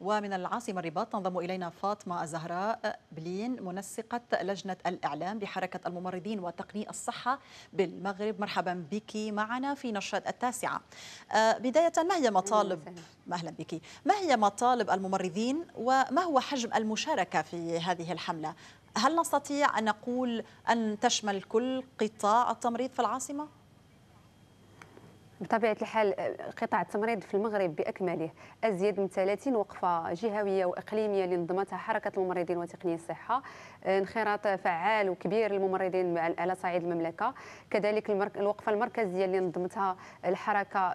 ومن العاصمة الرباط تنضم إلينا فاطمة الزهراء بلين منسقة لجنة الإعلام بحركة الممرضين وتقني الصحة بالمغرب مرحبا بك معنا في نشرة التاسعة آه، بداية ما هي مطالب أهلا بك ما هي مطالب الممرضين وما هو حجم المشاركة في هذه الحملة هل نستطيع أن نقول أن تشمل كل قطاع التمريض في العاصمة؟ بطبيعه الحال قطاع التمريض في المغرب باكمله ازيد من 30 وقفه جهويه واقليميه اللي نظمتها حركه الممرضين وتقنية الصحه انخراط فعال وكبير للممرضين على صعيد المملكه كذلك الوقفه المركزيه اللي نظمتها الحركه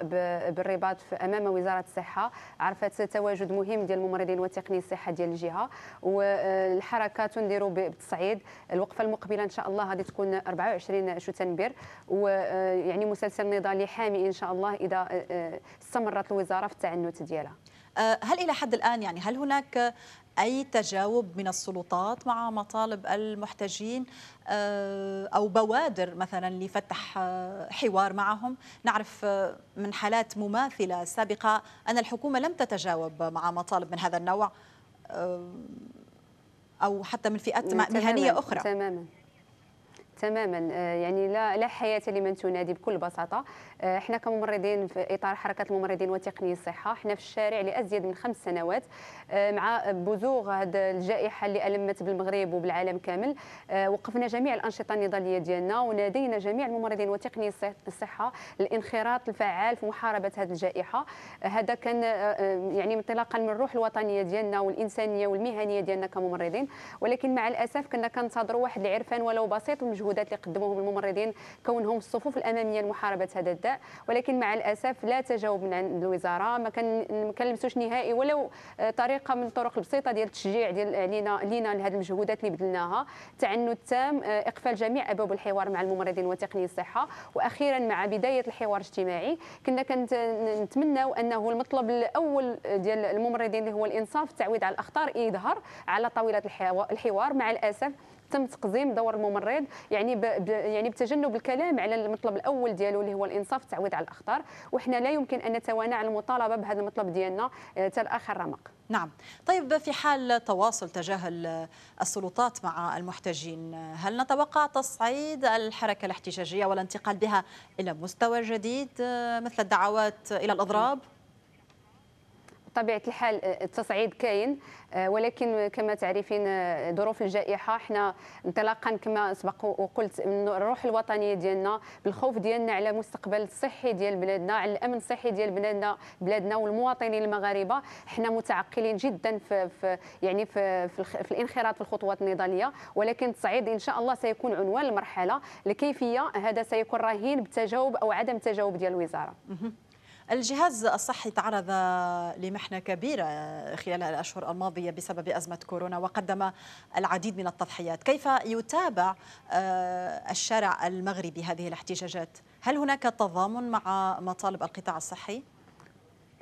بالرباط امام وزاره الصحه عرفت تواجد مهم ديال الممرضين وتقنية الصحه ديال الجهه والحركه تندير بالتصعيد الوقفه المقبله ان شاء الله غادي تكون 24 شتنبر ويعني مسلسل نضالي حامي ان شاء الله اذا آه، آه، استمرت الوزاره في التعنت ديالها آه، هل الى حد الان يعني هل هناك اي تجاوب من السلطات مع مطالب المحتجين او بوادر مثلا لفتح حوار معهم نعرف من حالات مماثله سابقه ان الحكومه لم تتجاوب مع مطالب من هذا النوع او حتى من فئات مهنيه اخرى تماما تماما آه، يعني لا لا حياه لمن تنادي بكل بساطه آه، احنا كممرضين في اطار حركه الممرضين وتقني الصحه احنا في الشارع لازيد من خمس سنوات آه، مع بزوغ هذه الجائحه اللي المت بالمغرب وبالعالم كامل وقفنا جميع الانشطه النضاليه ديالنا ونادينا جميع الممرضين وتقني الصحه الانخراط الفعال في محاربه هذه الجائحه هذا كان يعني انطلاقا من الروح الوطنيه ديالنا والانسانيه والمهنيه ديالنا كممرضين ولكن مع الاسف كنا كنتظروا واحد العرفان ولو بسيط المجهود المجهودات اللي قدموهم الممرضين كونهم الصفوف الاماميه لمحاربه هذا الداء ولكن مع الاسف لا تجاوب من عند الوزاره ما كان ما كنلمسوش نهائي ولو آه، طريقه من الطرق البسيطه ديال التشجيع ديال علينا لينا لهذه المجهودات اللي بذلناها تعنت تام آه، اقفال جميع ابواب الحوار مع الممرضين وتقني الصحه واخيرا مع بدايه الحوار الاجتماعي كنا كنتمناو انه المطلب الاول ديال الممرضين اللي هو الانصاف التعويض على الاخطار يظهر على طاوله الحوار مع الاسف تم تقزيم دور الممرض يعني ب... يعني بتجنب الكلام على المطلب الاول ديالو اللي هو الانصاف التعويض على الاخطار وحنا لا يمكن ان نتوانى على المطالبه بهذا المطلب ديالنا حتى آه، لاخر رمق نعم طيب في حال تواصل تجاهل السلطات مع المحتجين هل نتوقع تصعيد الحركة الاحتجاجية والانتقال بها إلى مستوى جديد آه، مثل الدعوات إلى الأضراب؟ طبيعه الحال آه، التصعيد كاين آه، ولكن كما تعرفين آه، ظروف الجائحه حنا انطلاقا كما سبق وقلت من الروح الوطنيه ديالنا بالخوف ديالنا على المستقبل الصحي ديال بلادنا على الامن الصحي ديال بلادنا بلادنا والمواطنين المغاربه حنا متعقلين جدا في, في يعني في, في, في الانخراط في الخطوات النضاليه ولكن التصعيد ان شاء الله سيكون عنوان المرحله الكيفيه هذا سيكون رهين بتجاوب او عدم تجاوب ديال الوزاره الجهاز الصحي تعرض لمحنة كبيرة خلال الأشهر الماضية بسبب أزمة كورونا وقدم العديد من التضحيات كيف يتابع آه، الشارع المغربي هذه الاحتجاجات؟ هل هناك تضامن مع مطالب القطاع الصحي؟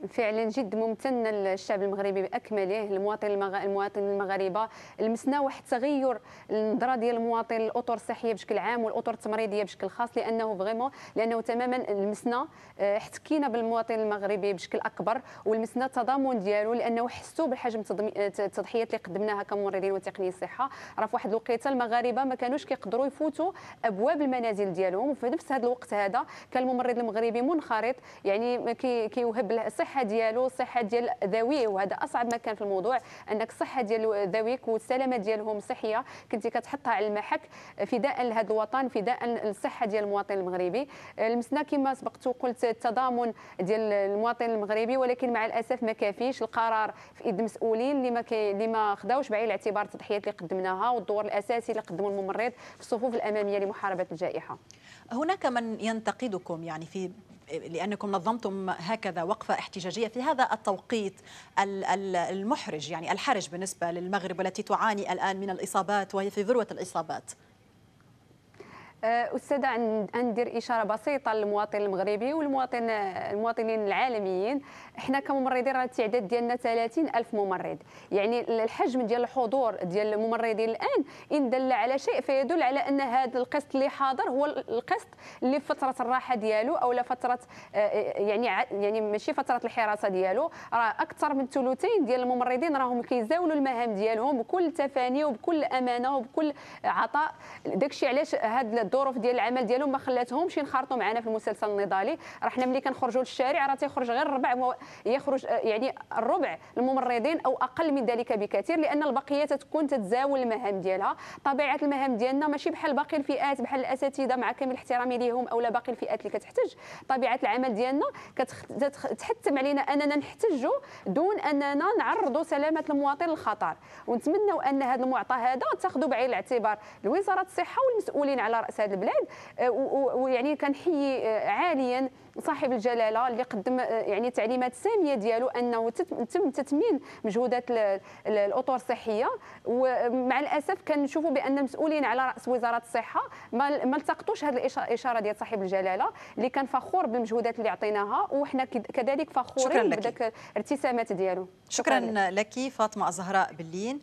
فعلا جد ممتن للشعب المغربي باكمله المواطن المغ... المواطن المغاربه لمسنا واحد التغير النظره ديال المواطن للاطر الصحيه بشكل عام والاطر التمريضيه بشكل خاص لانه فريمون لانه تماما لمسنا آه، احتكينا بالمواطن المغربي بشكل اكبر ولمسنا التضامن ديالو لانه حسوا بحجم آه، التضحيات اللي قدمناها كممرضين وتقنيين الصحه راه في واحد الوقيته المغاربه ما كانوش كيقدروا يفوتوا ابواب المنازل ديالهم وفي نفس هذا الوقت هذا كان الممرض المغربي منخرط يعني كيوهب الصحه الصحه ديالو الصحه ديال ذويه وهذا اصعب ما كان في الموضوع انك الصحه ديال ذويك والسلامه ديالهم صحيه كنتي كتحطها على المحك فداء لهذا الوطن فداء للصحه ديال المواطن المغربي لمسنا كما سبقت وقلت التضامن ديال المواطن المغربي ولكن مع الاسف ما كافيش القرار في ايد المسؤولين اللي ما اللي ما خداوش بعين الاعتبار التضحيات اللي قدمناها والدور الاساسي اللي قدمه الممرض في الصفوف الاماميه لمحاربه الجائحه هناك من ينتقدكم يعني في لأنكم نظمتم هكذا وقفة احتجاجية في هذا التوقيت المحرج يعني الحرج بالنسبة للمغرب والتي تعاني الآن من الإصابات وهي في ذروة الإصابات آه، استاذه ندير اشاره بسيطه للمواطن المغربي والمواطن المواطنين العالميين احنا كممرضين راه التعداد ديالنا 30 الف ممرض يعني الحجم ديال الحضور ديال الممرضين الان ان دل على شيء فيدل على ان هذا القسط اللي حاضر هو القسط اللي في فتره الراحه ديالو او فتره آه، آه، يعني يعني ماشي فتره الحراسه ديالو راه اكثر من ثلثين ديال الممرضين راهم كيزاولوا المهام ديالهم بكل تفاني وبكل امانه وبكل عطاء داكشي علاش هذا الظروف ديال العمل ديالهم ما خلاتهمش ينخرطوا معنا في المسلسل النضالي راه حنا ملي كنخرجوا للشارع راه تيخرج غير الربع مو... يخرج آه، يعني الربع الممرضين او اقل من ذلك بكثير لان البقيه تتكون تتزاول المهام ديالها طبيعه المهام ديالنا ماشي بحال باقي الفئات بحال الاساتذه مع كامل احترامي ليهم لا باقي الفئات اللي كتحتاج طبيعه العمل ديالنا كتحتم علينا اننا نحتجوا دون اننا نعرضوا سلامه المواطن للخطر ونتمنوا ان هذا المعطى هذا تاخذوا بعين الاعتبار الوزاره الصحه والمسؤولين على راس في هذه البلاد آه، ويعني كنحيي آه، عاليا صاحب الجلاله اللي قدم آه، يعني تعليمات ساميه ديالو انه تم تثمين مجهودات الاطر الصحيه ومع الاسف كنشوفوا بان مسؤولين على راس وزاره الصحه ما التقطوش هذه الاشاره ديال صاحب الجلاله اللي كان فخور بالمجهودات اللي عطيناها وحنا كذلك فخورين بداك الارتسامات ديالو شكرا, شكرا لك. فاطمه زهراء بلين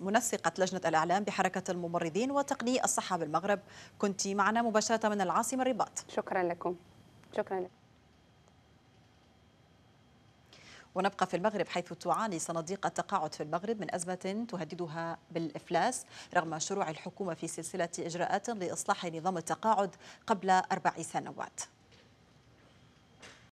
منسقه لجنه الاعلام بحركه الممرضين وتقني الصحه بالمغرب كنت معنا مباشره من العاصمه الرباط شكرا لكم شكرا لك ونبقى في المغرب حيث تعاني صناديق التقاعد في المغرب من أزمة تهددها بالإفلاس رغم شروع الحكومة في سلسلة إجراءات لإصلاح نظام التقاعد قبل أربع سنوات